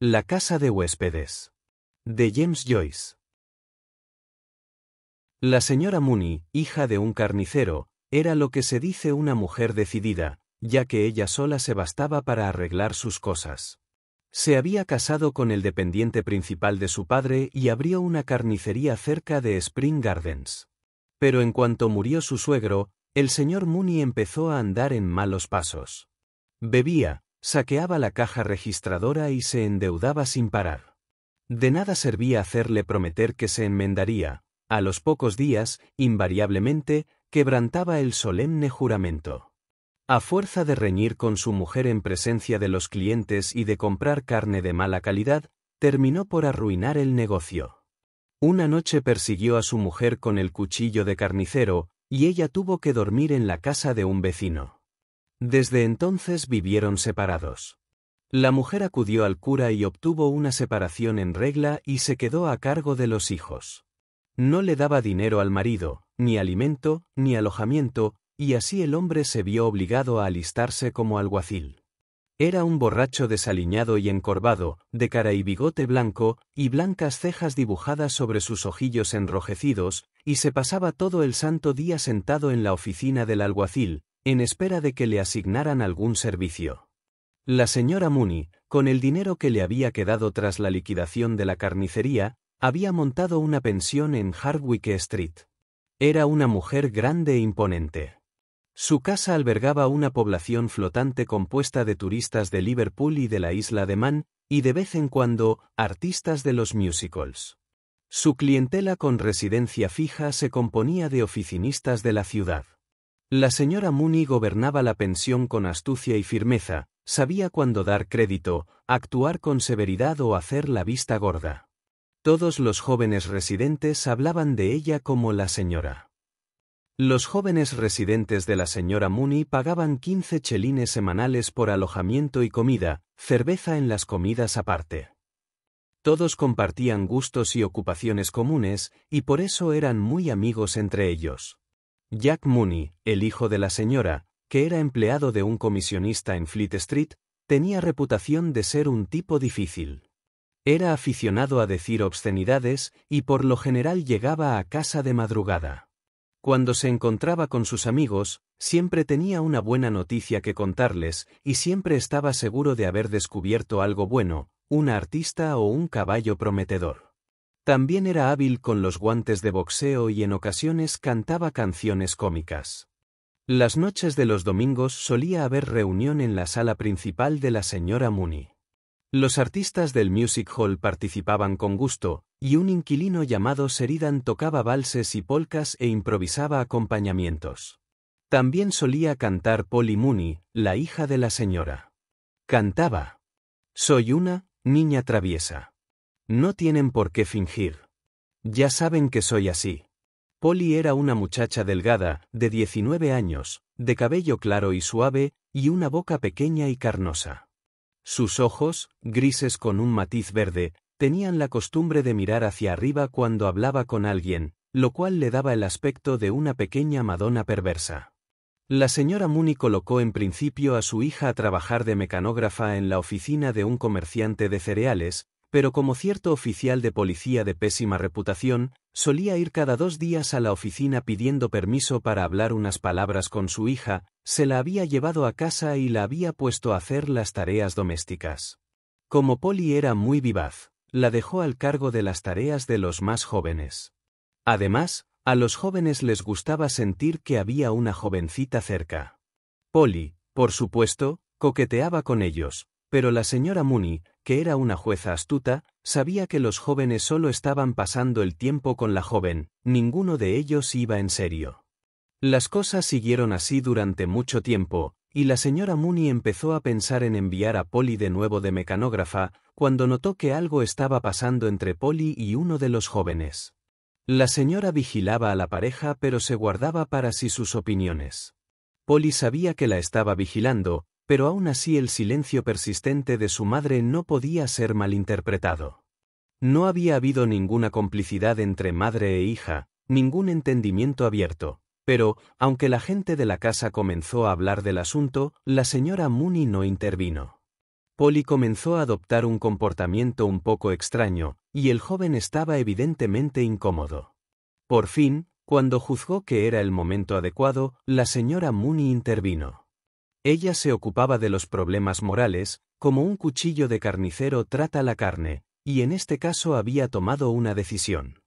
La casa de huéspedes. De James Joyce. La señora Mooney, hija de un carnicero, era lo que se dice una mujer decidida, ya que ella sola se bastaba para arreglar sus cosas. Se había casado con el dependiente principal de su padre y abrió una carnicería cerca de Spring Gardens. Pero en cuanto murió su suegro, el señor Mooney empezó a andar en malos pasos. Bebía, Saqueaba la caja registradora y se endeudaba sin parar. De nada servía hacerle prometer que se enmendaría, a los pocos días, invariablemente, quebrantaba el solemne juramento. A fuerza de reñir con su mujer en presencia de los clientes y de comprar carne de mala calidad, terminó por arruinar el negocio. Una noche persiguió a su mujer con el cuchillo de carnicero, y ella tuvo que dormir en la casa de un vecino. Desde entonces vivieron separados. La mujer acudió al cura y obtuvo una separación en regla y se quedó a cargo de los hijos. No le daba dinero al marido, ni alimento, ni alojamiento, y así el hombre se vio obligado a alistarse como alguacil. Era un borracho desaliñado y encorvado, de cara y bigote blanco, y blancas cejas dibujadas sobre sus ojillos enrojecidos, y se pasaba todo el santo día sentado en la oficina del alguacil, en espera de que le asignaran algún servicio. La señora Mooney, con el dinero que le había quedado tras la liquidación de la carnicería, había montado una pensión en Hardwick Street. Era una mujer grande e imponente. Su casa albergaba una población flotante compuesta de turistas de Liverpool y de la isla de Man, y de vez en cuando, artistas de los musicals. Su clientela con residencia fija se componía de oficinistas de la ciudad. La señora Mooney gobernaba la pensión con astucia y firmeza, sabía cuándo dar crédito, actuar con severidad o hacer la vista gorda. Todos los jóvenes residentes hablaban de ella como la señora. Los jóvenes residentes de la señora Mooney pagaban 15 chelines semanales por alojamiento y comida, cerveza en las comidas aparte. Todos compartían gustos y ocupaciones comunes, y por eso eran muy amigos entre ellos. Jack Mooney, el hijo de la señora, que era empleado de un comisionista en Fleet Street, tenía reputación de ser un tipo difícil. Era aficionado a decir obscenidades y por lo general llegaba a casa de madrugada. Cuando se encontraba con sus amigos, siempre tenía una buena noticia que contarles y siempre estaba seguro de haber descubierto algo bueno, un artista o un caballo prometedor. También era hábil con los guantes de boxeo y en ocasiones cantaba canciones cómicas. Las noches de los domingos solía haber reunión en la sala principal de la señora Mooney. Los artistas del Music Hall participaban con gusto, y un inquilino llamado Seridan tocaba valses y polcas e improvisaba acompañamientos. También solía cantar Polly Mooney, la hija de la señora. Cantaba. Soy una niña traviesa. No tienen por qué fingir. Ya saben que soy así. Polly era una muchacha delgada, de 19 años, de cabello claro y suave, y una boca pequeña y carnosa. Sus ojos, grises con un matiz verde, tenían la costumbre de mirar hacia arriba cuando hablaba con alguien, lo cual le daba el aspecto de una pequeña Madonna perversa. La señora Mooney colocó en principio a su hija a trabajar de mecanógrafa en la oficina de un comerciante de cereales, pero como cierto oficial de policía de pésima reputación, solía ir cada dos días a la oficina pidiendo permiso para hablar unas palabras con su hija, se la había llevado a casa y la había puesto a hacer las tareas domésticas. Como Polly era muy vivaz, la dejó al cargo de las tareas de los más jóvenes. Además, a los jóvenes les gustaba sentir que había una jovencita cerca. Polly, por supuesto, coqueteaba con ellos, pero la señora Mooney, que era una jueza astuta, sabía que los jóvenes solo estaban pasando el tiempo con la joven, ninguno de ellos iba en serio. Las cosas siguieron así durante mucho tiempo, y la señora Mooney empezó a pensar en enviar a Polly de nuevo de mecanógrafa, cuando notó que algo estaba pasando entre Polly y uno de los jóvenes. La señora vigilaba a la pareja pero se guardaba para sí sus opiniones. Polly sabía que la estaba vigilando, pero aún así el silencio persistente de su madre no podía ser malinterpretado. No había habido ninguna complicidad entre madre e hija, ningún entendimiento abierto, pero, aunque la gente de la casa comenzó a hablar del asunto, la señora Mooney no intervino. Polly comenzó a adoptar un comportamiento un poco extraño, y el joven estaba evidentemente incómodo. Por fin, cuando juzgó que era el momento adecuado, la señora Mooney intervino. Ella se ocupaba de los problemas morales, como un cuchillo de carnicero trata la carne, y en este caso había tomado una decisión.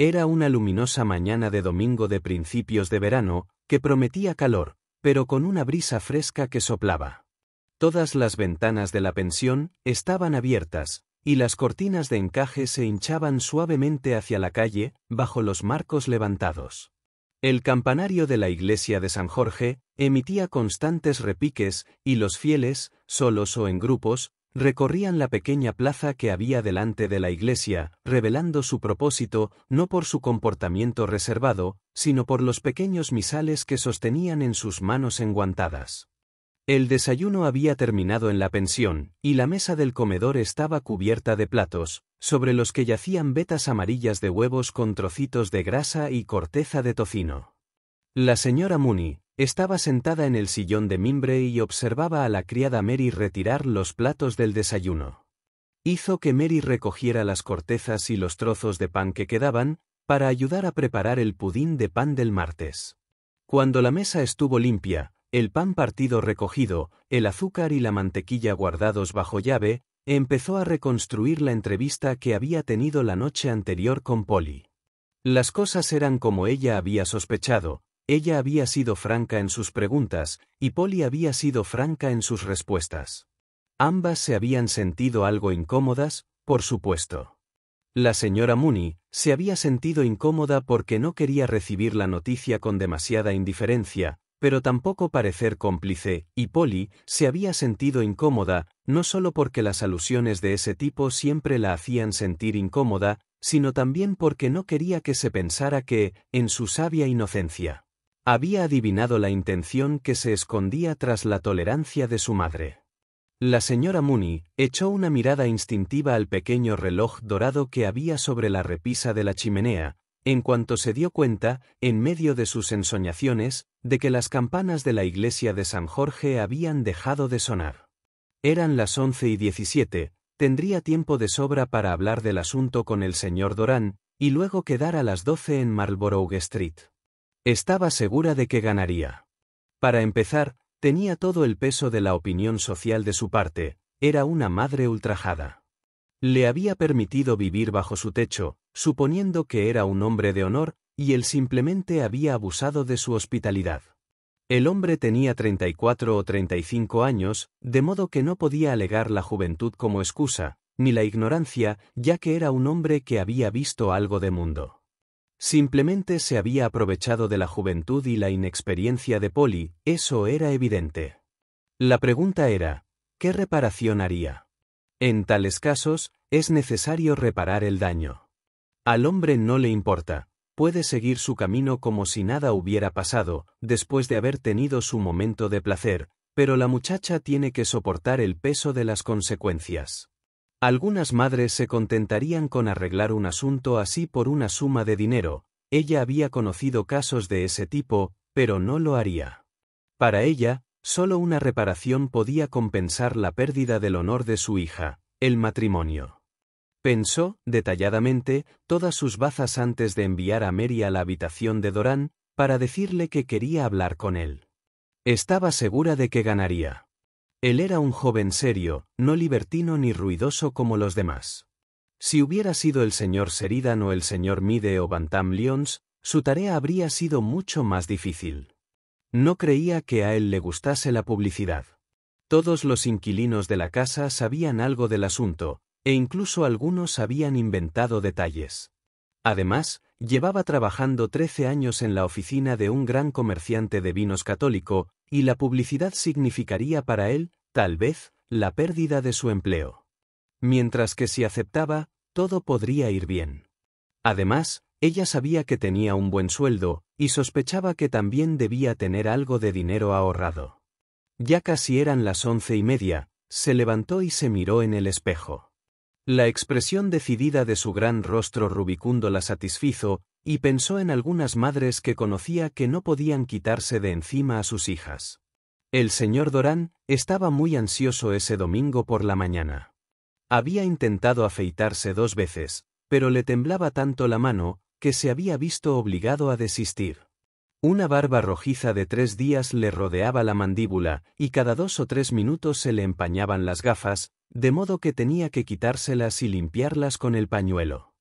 Era una luminosa mañana de domingo de principios de verano, que prometía calor, pero con una brisa fresca que soplaba. Todas las ventanas de la pensión estaban abiertas, y las cortinas de encaje se hinchaban suavemente hacia la calle, bajo los marcos levantados. El campanario de la iglesia de San Jorge emitía constantes repiques y los fieles, solos o en grupos, recorrían la pequeña plaza que había delante de la iglesia, revelando su propósito no por su comportamiento reservado, sino por los pequeños misales que sostenían en sus manos enguantadas. El desayuno había terminado en la pensión, y la mesa del comedor estaba cubierta de platos, sobre los que yacían vetas amarillas de huevos con trocitos de grasa y corteza de tocino. La señora Mooney estaba sentada en el sillón de mimbre y observaba a la criada Mary retirar los platos del desayuno. Hizo que Mary recogiera las cortezas y los trozos de pan que quedaban, para ayudar a preparar el pudín de pan del martes. Cuando la mesa estuvo limpia, el pan partido recogido, el azúcar y la mantequilla guardados bajo llave, Empezó a reconstruir la entrevista que había tenido la noche anterior con Polly. Las cosas eran como ella había sospechado, ella había sido franca en sus preguntas, y Polly había sido franca en sus respuestas. Ambas se habían sentido algo incómodas, por supuesto. La señora Mooney se había sentido incómoda porque no quería recibir la noticia con demasiada indiferencia, pero tampoco parecer cómplice, y Polly se había sentido incómoda, no solo porque las alusiones de ese tipo siempre la hacían sentir incómoda, sino también porque no quería que se pensara que, en su sabia inocencia, había adivinado la intención que se escondía tras la tolerancia de su madre. La señora Mooney echó una mirada instintiva al pequeño reloj dorado que había sobre la repisa de la chimenea, en cuanto se dio cuenta, en medio de sus ensoñaciones, de que las campanas de la iglesia de San Jorge habían dejado de sonar. Eran las once y diecisiete, tendría tiempo de sobra para hablar del asunto con el señor Doran, y luego quedar a las doce en Marlborough Street. Estaba segura de que ganaría. Para empezar, tenía todo el peso de la opinión social de su parte, era una madre ultrajada. Le había permitido vivir bajo su techo, suponiendo que era un hombre de honor, y él simplemente había abusado de su hospitalidad. El hombre tenía 34 o 35 años, de modo que no podía alegar la juventud como excusa, ni la ignorancia, ya que era un hombre que había visto algo de mundo. Simplemente se había aprovechado de la juventud y la inexperiencia de Polly, eso era evidente. La pregunta era, ¿qué reparación haría? En tales casos, es necesario reparar el daño. Al hombre no le importa, puede seguir su camino como si nada hubiera pasado, después de haber tenido su momento de placer, pero la muchacha tiene que soportar el peso de las consecuencias. Algunas madres se contentarían con arreglar un asunto así por una suma de dinero, ella había conocido casos de ese tipo, pero no lo haría. Para ella, solo una reparación podía compensar la pérdida del honor de su hija, el matrimonio. Pensó, detalladamente, todas sus bazas antes de enviar a Mary a la habitación de Dorán, para decirle que quería hablar con él. Estaba segura de que ganaría. Él era un joven serio, no libertino ni ruidoso como los demás. Si hubiera sido el señor Seridan o el señor Mide o Bantam Lyons, su tarea habría sido mucho más difícil. No creía que a él le gustase la publicidad. Todos los inquilinos de la casa sabían algo del asunto, e incluso algunos habían inventado detalles. Además, llevaba trabajando 13 años en la oficina de un gran comerciante de vinos católico, y la publicidad significaría para él, tal vez, la pérdida de su empleo. Mientras que si aceptaba, todo podría ir bien. Además, ella sabía que tenía un buen sueldo, y sospechaba que también debía tener algo de dinero ahorrado. Ya casi eran las once y media, se levantó y se miró en el espejo. La expresión decidida de su gran rostro rubicundo la satisfizo, y pensó en algunas madres que conocía que no podían quitarse de encima a sus hijas. El señor Dorán estaba muy ansioso ese domingo por la mañana. Había intentado afeitarse dos veces, pero le temblaba tanto la mano, que se había visto obligado a desistir. Una barba rojiza de tres días le rodeaba la mandíbula, y cada dos o tres minutos se le empañaban las gafas, de modo que tenía que quitárselas y limpiarlas con el pañuelo.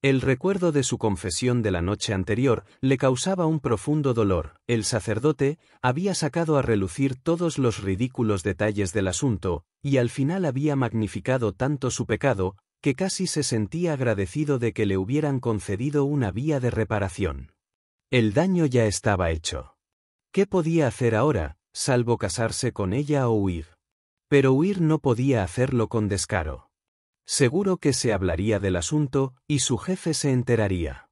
El recuerdo de su confesión de la noche anterior le causaba un profundo dolor. El sacerdote había sacado a relucir todos los ridículos detalles del asunto, y al final había magnificado tanto su pecado, que casi se sentía agradecido de que le hubieran concedido una vía de reparación. El daño ya estaba hecho. ¿Qué podía hacer ahora, salvo casarse con ella o huir? Pero huir no podía hacerlo con descaro. Seguro que se hablaría del asunto, y su jefe se enteraría.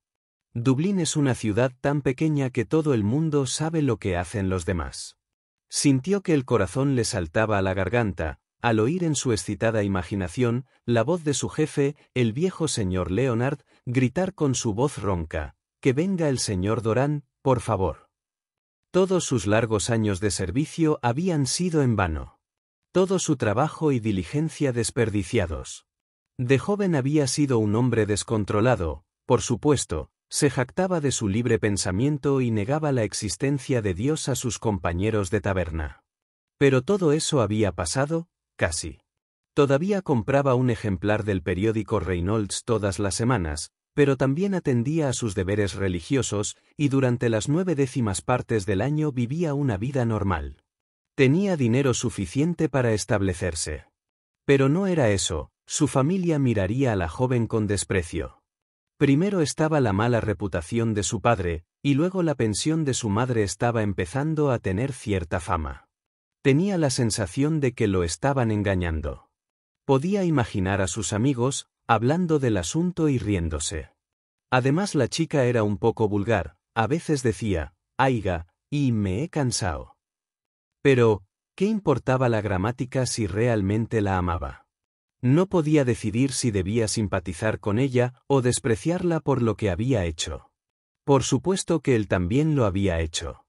Dublín es una ciudad tan pequeña que todo el mundo sabe lo que hacen los demás. Sintió que el corazón le saltaba a la garganta, al oír en su excitada imaginación la voz de su jefe, el viejo señor Leonard, gritar con su voz ronca, que venga el señor Dorán, por favor. Todos sus largos años de servicio habían sido en vano. Todo su trabajo y diligencia desperdiciados. De joven había sido un hombre descontrolado, por supuesto, se jactaba de su libre pensamiento y negaba la existencia de Dios a sus compañeros de taberna. Pero todo eso había pasado, casi. Todavía compraba un ejemplar del periódico Reynolds todas las semanas, pero también atendía a sus deberes religiosos y durante las nueve décimas partes del año vivía una vida normal. Tenía dinero suficiente para establecerse. Pero no era eso, su familia miraría a la joven con desprecio. Primero estaba la mala reputación de su padre, y luego la pensión de su madre estaba empezando a tener cierta fama. Tenía la sensación de que lo estaban engañando. Podía imaginar a sus amigos, hablando del asunto y riéndose. Además la chica era un poco vulgar, a veces decía, aiga, y me he cansado. Pero, ¿qué importaba la gramática si realmente la amaba? No podía decidir si debía simpatizar con ella o despreciarla por lo que había hecho. Por supuesto que él también lo había hecho.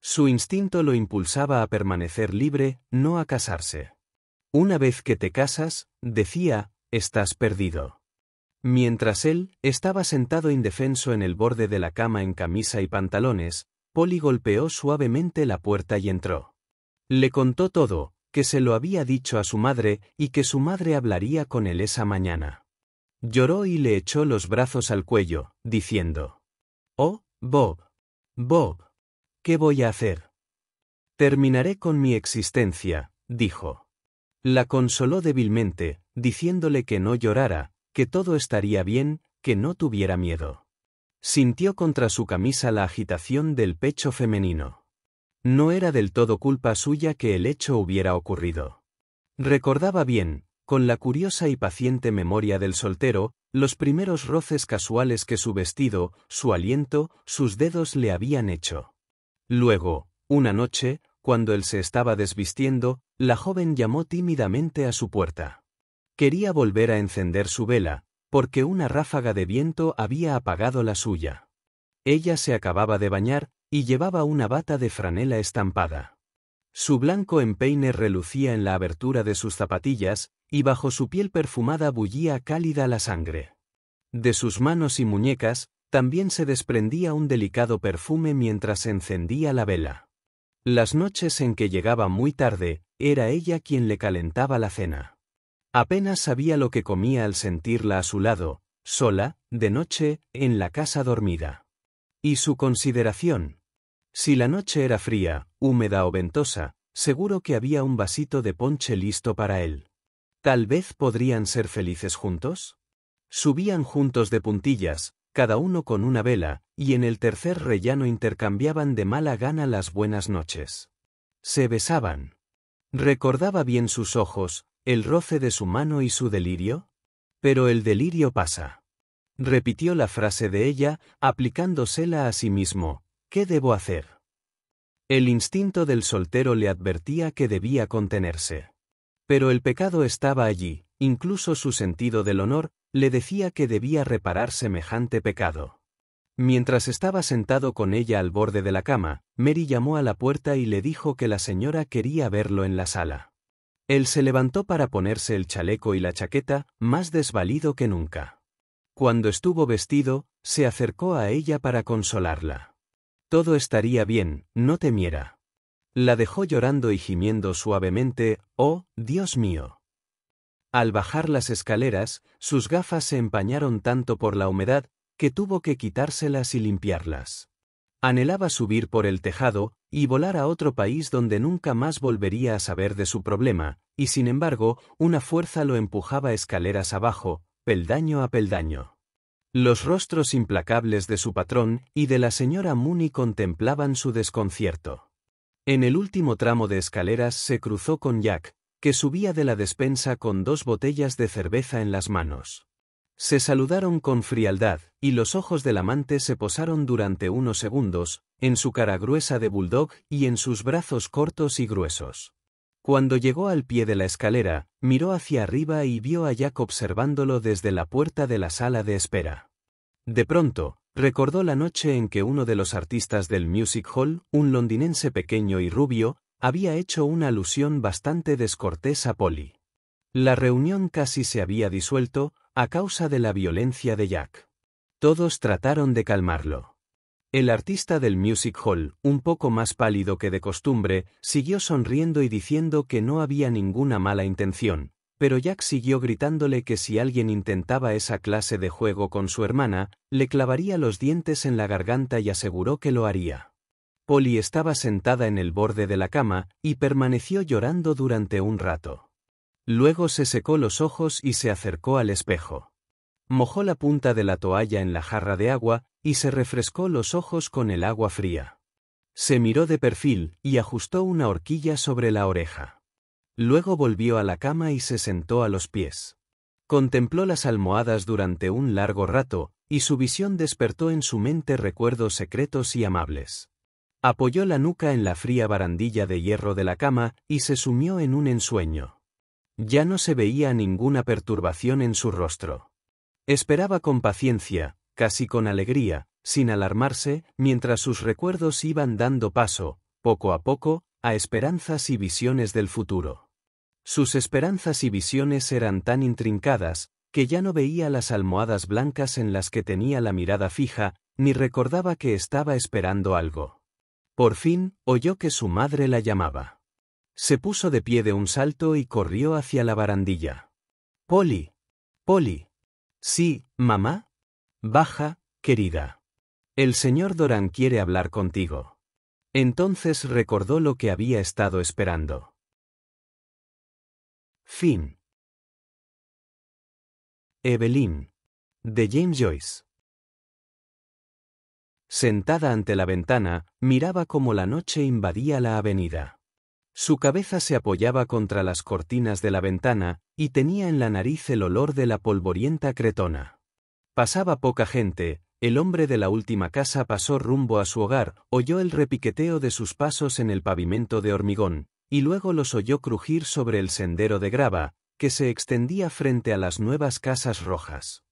Su instinto lo impulsaba a permanecer libre, no a casarse. Una vez que te casas, decía, estás perdido. Mientras él estaba sentado indefenso en el borde de la cama en camisa y pantalones, Polly golpeó suavemente la puerta y entró. Le contó todo, que se lo había dicho a su madre y que su madre hablaría con él esa mañana. Lloró y le echó los brazos al cuello, diciendo, Oh, Bob, Bob, ¿qué voy a hacer? Terminaré con mi existencia, dijo. La consoló débilmente, diciéndole que no llorara, que todo estaría bien, que no tuviera miedo. Sintió contra su camisa la agitación del pecho femenino. No era del todo culpa suya que el hecho hubiera ocurrido. Recordaba bien, con la curiosa y paciente memoria del soltero, los primeros roces casuales que su vestido, su aliento, sus dedos le habían hecho. Luego, una noche, cuando él se estaba desvistiendo, la joven llamó tímidamente a su puerta. Quería volver a encender su vela, porque una ráfaga de viento había apagado la suya. Ella se acababa de bañar, y llevaba una bata de franela estampada. Su blanco empeine relucía en la abertura de sus zapatillas, y bajo su piel perfumada bullía cálida la sangre. De sus manos y muñecas, también se desprendía un delicado perfume mientras encendía la vela. Las noches en que llegaba muy tarde, era ella quien le calentaba la cena. Apenas sabía lo que comía al sentirla a su lado, sola, de noche, en la casa dormida. Y su consideración. Si la noche era fría, húmeda o ventosa, seguro que había un vasito de ponche listo para él. Tal vez podrían ser felices juntos. Subían juntos de puntillas, cada uno con una vela, y en el tercer rellano intercambiaban de mala gana las buenas noches. Se besaban. Recordaba bien sus ojos, el roce de su mano y su delirio. Pero el delirio pasa. Repitió la frase de ella, aplicándosela a sí mismo. ¿Qué debo hacer? El instinto del soltero le advertía que debía contenerse. Pero el pecado estaba allí, incluso su sentido del honor, le decía que debía reparar semejante pecado. Mientras estaba sentado con ella al borde de la cama, Mary llamó a la puerta y le dijo que la señora quería verlo en la sala. Él se levantó para ponerse el chaleco y la chaqueta, más desvalido que nunca. Cuando estuvo vestido, se acercó a ella para consolarla. Todo estaría bien, no temiera. La dejó llorando y gimiendo suavemente, Oh, Dios mío. Al bajar las escaleras, sus gafas se empañaron tanto por la humedad, que tuvo que quitárselas y limpiarlas. Anhelaba subir por el tejado, y volar a otro país donde nunca más volvería a saber de su problema, y sin embargo, una fuerza lo empujaba escaleras abajo, peldaño a peldaño. Los rostros implacables de su patrón y de la señora Mooney contemplaban su desconcierto. En el último tramo de escaleras se cruzó con Jack, que subía de la despensa con dos botellas de cerveza en las manos. Se saludaron con frialdad, y los ojos del amante se posaron durante unos segundos, en su cara gruesa de bulldog y en sus brazos cortos y gruesos. Cuando llegó al pie de la escalera, miró hacia arriba y vio a Jack observándolo desde la puerta de la sala de espera. De pronto, recordó la noche en que uno de los artistas del Music Hall, un londinense pequeño y rubio, había hecho una alusión bastante descortés a Polly. La reunión casi se había disuelto, a causa de la violencia de Jack. Todos trataron de calmarlo. El artista del Music Hall, un poco más pálido que de costumbre, siguió sonriendo y diciendo que no había ninguna mala intención, pero Jack siguió gritándole que si alguien intentaba esa clase de juego con su hermana, le clavaría los dientes en la garganta y aseguró que lo haría. Polly estaba sentada en el borde de la cama y permaneció llorando durante un rato. Luego se secó los ojos y se acercó al espejo. Mojó la punta de la toalla en la jarra de agua y se refrescó los ojos con el agua fría. Se miró de perfil y ajustó una horquilla sobre la oreja. Luego volvió a la cama y se sentó a los pies. Contempló las almohadas durante un largo rato, y su visión despertó en su mente recuerdos secretos y amables. Apoyó la nuca en la fría barandilla de hierro de la cama y se sumió en un ensueño. Ya no se veía ninguna perturbación en su rostro. Esperaba con paciencia, casi con alegría, sin alarmarse, mientras sus recuerdos iban dando paso, poco a poco, a esperanzas y visiones del futuro. Sus esperanzas y visiones eran tan intrincadas, que ya no veía las almohadas blancas en las que tenía la mirada fija, ni recordaba que estaba esperando algo. Por fin, oyó que su madre la llamaba. Se puso de pie de un salto y corrió hacia la barandilla. Polly. Polly. Sí, mamá. Baja, querida. El señor Doran quiere hablar contigo. Entonces recordó lo que había estado esperando. Fin. Evelyn. De James Joyce. Sentada ante la ventana, miraba cómo la noche invadía la avenida. Su cabeza se apoyaba contra las cortinas de la ventana, y tenía en la nariz el olor de la polvorienta cretona. Pasaba poca gente, el hombre de la última casa pasó rumbo a su hogar, oyó el repiqueteo de sus pasos en el pavimento de hormigón, y luego los oyó crujir sobre el sendero de grava, que se extendía frente a las nuevas casas rojas.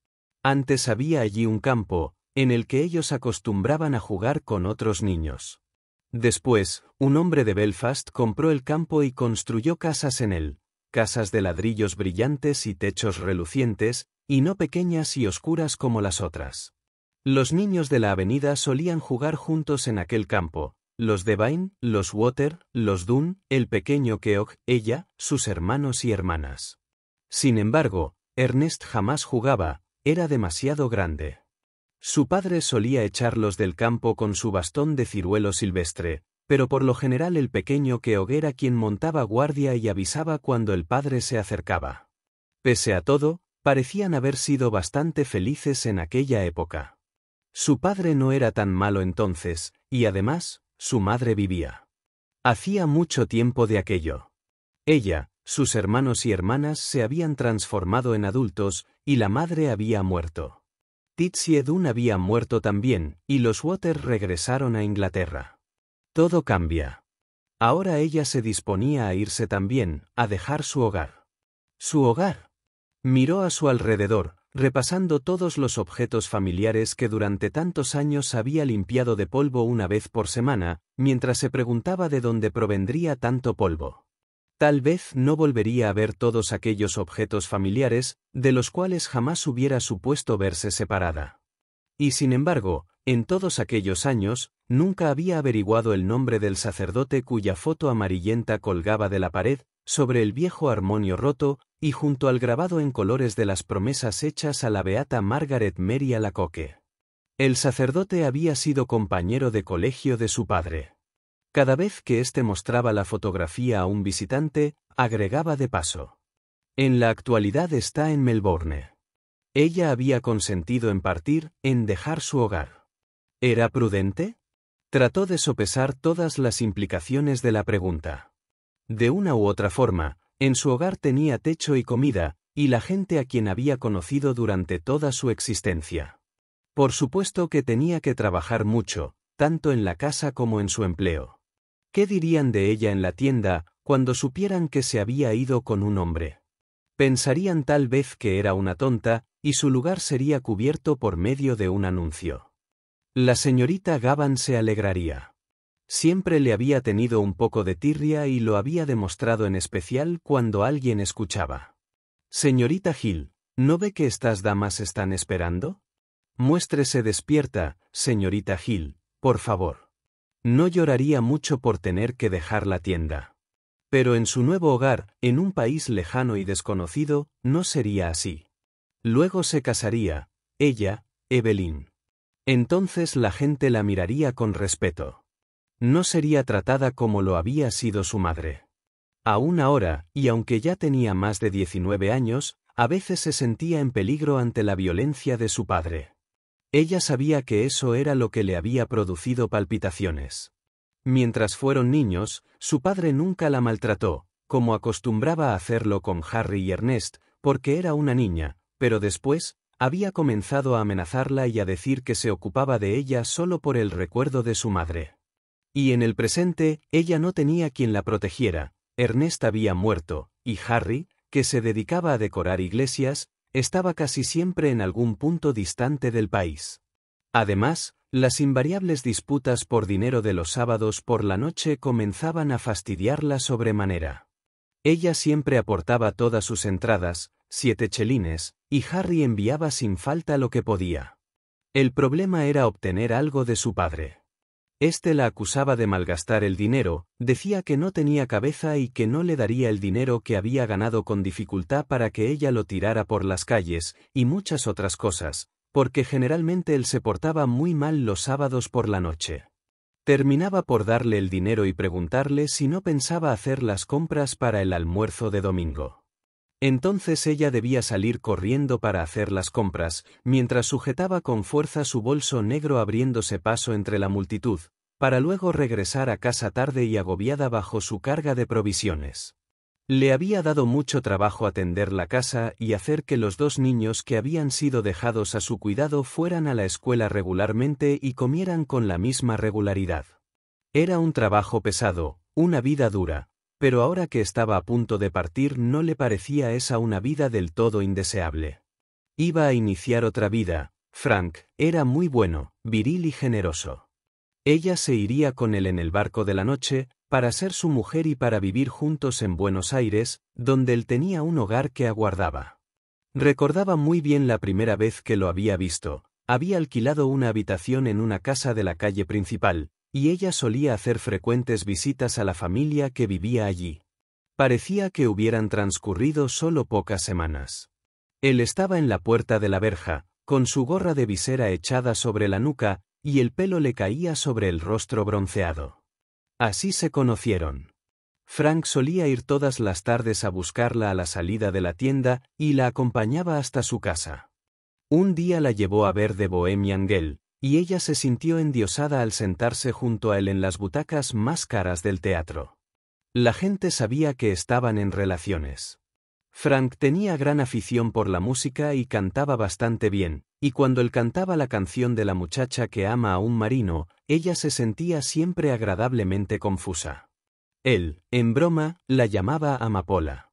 Antes había allí un campo, en el que ellos acostumbraban a jugar con otros niños. Después, un hombre de Belfast compró el campo y construyó casas en él, casas de ladrillos brillantes y techos relucientes, y no pequeñas y oscuras como las otras. Los niños de la avenida solían jugar juntos en aquel campo, los de Devine, los Water, los Dun, el pequeño Keogh, ella, sus hermanos y hermanas. Sin embargo, Ernest jamás jugaba, era demasiado grande. Su padre solía echarlos del campo con su bastón de ciruelo silvestre, pero por lo general el pequeño que hoguera quien montaba guardia y avisaba cuando el padre se acercaba. Pese a todo, parecían haber sido bastante felices en aquella época. Su padre no era tan malo entonces, y además, su madre vivía. Hacía mucho tiempo de aquello. Ella, sus hermanos y hermanas se habían transformado en adultos, y la madre había muerto. Edun había muerto también, y los Waters regresaron a Inglaterra. Todo cambia. Ahora ella se disponía a irse también, a dejar su hogar. Su hogar. Miró a su alrededor, repasando todos los objetos familiares que durante tantos años había limpiado de polvo una vez por semana, mientras se preguntaba de dónde provendría tanto polvo. Tal vez no volvería a ver todos aquellos objetos familiares, de los cuales jamás hubiera supuesto verse separada. Y sin embargo, en todos aquellos años, nunca había averiguado el nombre del sacerdote cuya foto amarillenta colgaba de la pared, sobre el viejo armonio roto, y junto al grabado en colores de las promesas hechas a la beata Margaret Mary Alacoque. El sacerdote había sido compañero de colegio de su padre. Cada vez que éste mostraba la fotografía a un visitante, agregaba de paso. En la actualidad está en Melbourne. Ella había consentido en partir, en dejar su hogar. ¿Era prudente? Trató de sopesar todas las implicaciones de la pregunta. De una u otra forma, en su hogar tenía techo y comida, y la gente a quien había conocido durante toda su existencia. Por supuesto que tenía que trabajar mucho, tanto en la casa como en su empleo. ¿Qué dirían de ella en la tienda cuando supieran que se había ido con un hombre? Pensarían tal vez que era una tonta, y su lugar sería cubierto por medio de un anuncio. La señorita Gaban se alegraría. Siempre le había tenido un poco de tirria y lo había demostrado en especial cuando alguien escuchaba. Señorita Gil, ¿no ve que estas damas están esperando? Muéstrese despierta, señorita Gil, por favor. No lloraría mucho por tener que dejar la tienda. Pero en su nuevo hogar, en un país lejano y desconocido, no sería así. Luego se casaría, ella, Evelyn. Entonces la gente la miraría con respeto. No sería tratada como lo había sido su madre. Aún ahora, y aunque ya tenía más de 19 años, a veces se sentía en peligro ante la violencia de su padre. Ella sabía que eso era lo que le había producido palpitaciones. Mientras fueron niños, su padre nunca la maltrató, como acostumbraba a hacerlo con Harry y Ernest, porque era una niña, pero después, había comenzado a amenazarla y a decir que se ocupaba de ella solo por el recuerdo de su madre. Y en el presente, ella no tenía quien la protegiera, Ernest había muerto, y Harry, que se dedicaba a decorar iglesias, estaba casi siempre en algún punto distante del país. Además, las invariables disputas por dinero de los sábados por la noche comenzaban a fastidiarla sobremanera. Ella siempre aportaba todas sus entradas, siete chelines, y Harry enviaba sin falta lo que podía. El problema era obtener algo de su padre. Este la acusaba de malgastar el dinero, decía que no tenía cabeza y que no le daría el dinero que había ganado con dificultad para que ella lo tirara por las calles, y muchas otras cosas, porque generalmente él se portaba muy mal los sábados por la noche. Terminaba por darle el dinero y preguntarle si no pensaba hacer las compras para el almuerzo de domingo. Entonces ella debía salir corriendo para hacer las compras, mientras sujetaba con fuerza su bolso negro abriéndose paso entre la multitud, para luego regresar a casa tarde y agobiada bajo su carga de provisiones. Le había dado mucho trabajo atender la casa y hacer que los dos niños que habían sido dejados a su cuidado fueran a la escuela regularmente y comieran con la misma regularidad. Era un trabajo pesado, una vida dura, pero ahora que estaba a punto de partir no le parecía esa una vida del todo indeseable. Iba a iniciar otra vida, Frank, era muy bueno, viril y generoso. Ella se iría con él en el barco de la noche, para ser su mujer y para vivir juntos en Buenos Aires, donde él tenía un hogar que aguardaba. Recordaba muy bien la primera vez que lo había visto, había alquilado una habitación en una casa de la calle principal, y ella solía hacer frecuentes visitas a la familia que vivía allí. Parecía que hubieran transcurrido solo pocas semanas. Él estaba en la puerta de la verja, con su gorra de visera echada sobre la nuca, y el pelo le caía sobre el rostro bronceado. Así se conocieron. Frank solía ir todas las tardes a buscarla a la salida de la tienda y la acompañaba hasta su casa. Un día la llevó a ver de Bohemian y ella se sintió endiosada al sentarse junto a él en las butacas más caras del teatro. La gente sabía que estaban en relaciones. Frank tenía gran afición por la música y cantaba bastante bien, y cuando él cantaba la canción de la muchacha que ama a un marino, ella se sentía siempre agradablemente confusa. Él, en broma, la llamaba Amapola.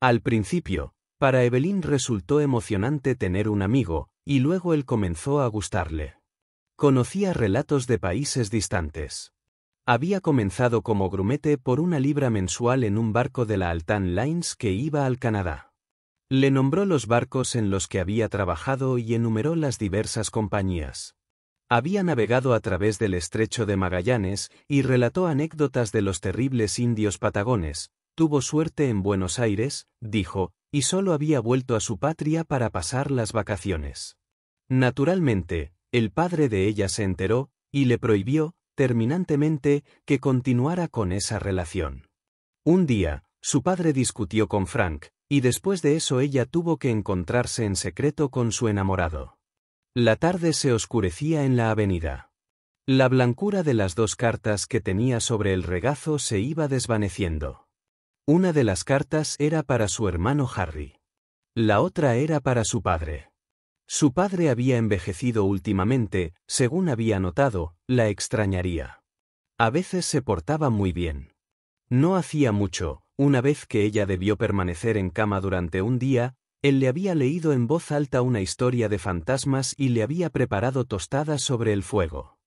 Al principio, para Evelyn resultó emocionante tener un amigo, y luego él comenzó a gustarle. Conocía relatos de países distantes. Había comenzado como grumete por una libra mensual en un barco de la Altan Lines que iba al Canadá. Le nombró los barcos en los que había trabajado y enumeró las diversas compañías. Había navegado a través del estrecho de Magallanes y relató anécdotas de los terribles indios patagones. Tuvo suerte en Buenos Aires, dijo, y solo había vuelto a su patria para pasar las vacaciones. Naturalmente, el padre de ella se enteró, y le prohibió, terminantemente, que continuara con esa relación. Un día, su padre discutió con Frank, y después de eso ella tuvo que encontrarse en secreto con su enamorado. La tarde se oscurecía en la avenida. La blancura de las dos cartas que tenía sobre el regazo se iba desvaneciendo. Una de las cartas era para su hermano Harry. La otra era para su padre. Su padre había envejecido últimamente, según había notado, la extrañaría. A veces se portaba muy bien. No hacía mucho, una vez que ella debió permanecer en cama durante un día, él le había leído en voz alta una historia de fantasmas y le había preparado tostadas sobre el fuego.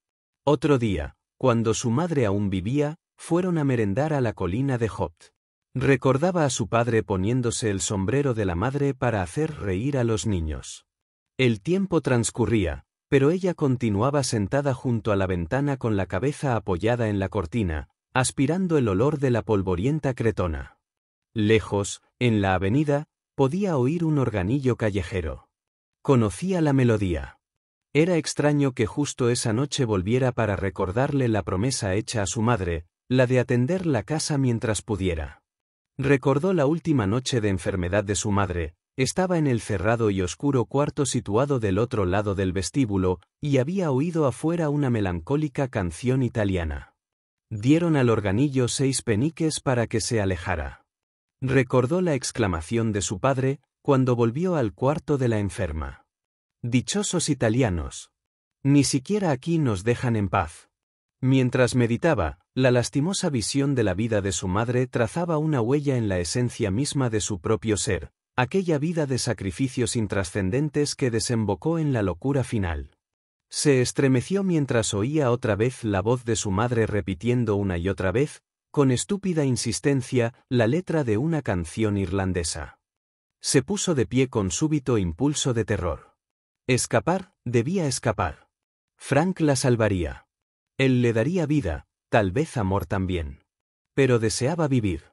Otro día, cuando su madre aún vivía, fueron a merendar a la colina de Hopt. Recordaba a su padre poniéndose el sombrero de la madre para hacer reír a los niños. El tiempo transcurría, pero ella continuaba sentada junto a la ventana con la cabeza apoyada en la cortina, aspirando el olor de la polvorienta cretona. Lejos, en la avenida, podía oír un organillo callejero. Conocía la melodía. Era extraño que justo esa noche volviera para recordarle la promesa hecha a su madre, la de atender la casa mientras pudiera. Recordó la última noche de enfermedad de su madre, estaba en el cerrado y oscuro cuarto situado del otro lado del vestíbulo, y había oído afuera una melancólica canción italiana. Dieron al organillo seis peniques para que se alejara. Recordó la exclamación de su padre, cuando volvió al cuarto de la enferma. Dichosos italianos. Ni siquiera aquí nos dejan en paz. Mientras meditaba, la lastimosa visión de la vida de su madre trazaba una huella en la esencia misma de su propio ser, aquella vida de sacrificios intrascendentes que desembocó en la locura final. Se estremeció mientras oía otra vez la voz de su madre repitiendo una y otra vez, con estúpida insistencia, la letra de una canción irlandesa. Se puso de pie con súbito impulso de terror. Escapar, debía escapar. Frank la salvaría. Él le daría vida, tal vez amor también. Pero deseaba vivir.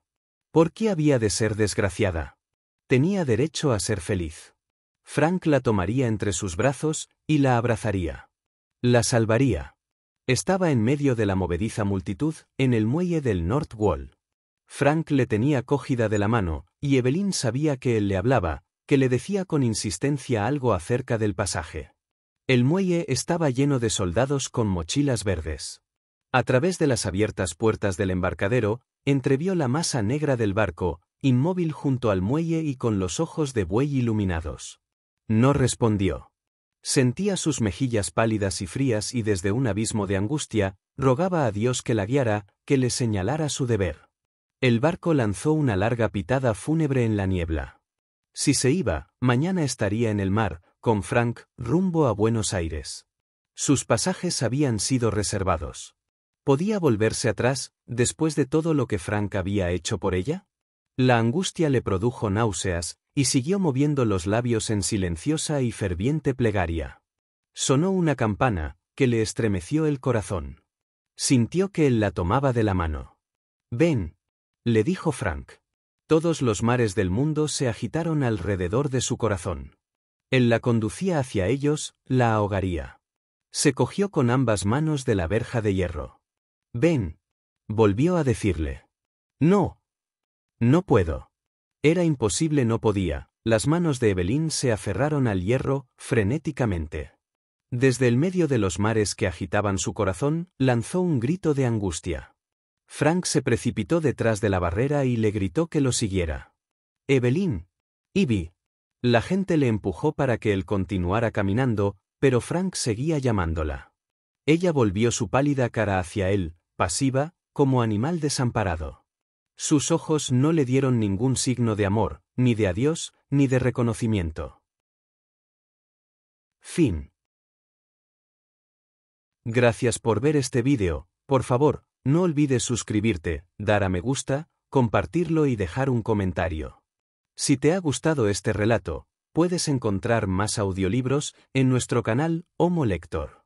¿Por qué había de ser desgraciada? Tenía derecho a ser feliz. Frank la tomaría entre sus brazos y la abrazaría. La salvaría. Estaba en medio de la movediza multitud en el muelle del North Wall. Frank le tenía cogida de la mano, y Evelyn sabía que él le hablaba, que le decía con insistencia algo acerca del pasaje. El muelle estaba lleno de soldados con mochilas verdes. A través de las abiertas puertas del embarcadero, entrevió la masa negra del barco, inmóvil junto al muelle y con los ojos de buey iluminados. No respondió. Sentía sus mejillas pálidas y frías y desde un abismo de angustia, rogaba a Dios que la guiara, que le señalara su deber. El barco lanzó una larga pitada fúnebre en la niebla. Si se iba, mañana estaría en el mar, con Frank, rumbo a Buenos Aires. Sus pasajes habían sido reservados. ¿Podía volverse atrás, después de todo lo que Frank había hecho por ella? La angustia le produjo náuseas, y siguió moviendo los labios en silenciosa y ferviente plegaria. Sonó una campana, que le estremeció el corazón. Sintió que él la tomaba de la mano. Ven, le dijo Frank. Todos los mares del mundo se agitaron alrededor de su corazón. Él la conducía hacia ellos, la ahogaría. Se cogió con ambas manos de la verja de hierro. Ven. Volvió a decirle. No. No puedo. Era imposible, no podía. Las manos de Evelyn se aferraron al hierro, frenéticamente. Desde el medio de los mares que agitaban su corazón, lanzó un grito de angustia. Frank se precipitó detrás de la barrera y le gritó que lo siguiera. Evelyn. Ivy. La gente le empujó para que él continuara caminando, pero Frank seguía llamándola. Ella volvió su pálida cara hacia él, pasiva, como animal desamparado. Sus ojos no le dieron ningún signo de amor, ni de adiós, ni de reconocimiento. Fin. Gracias por ver este vídeo, por favor, no olvides suscribirte, dar a me gusta, compartirlo y dejar un comentario. Si te ha gustado este relato, puedes encontrar más audiolibros en nuestro canal Homo Lector.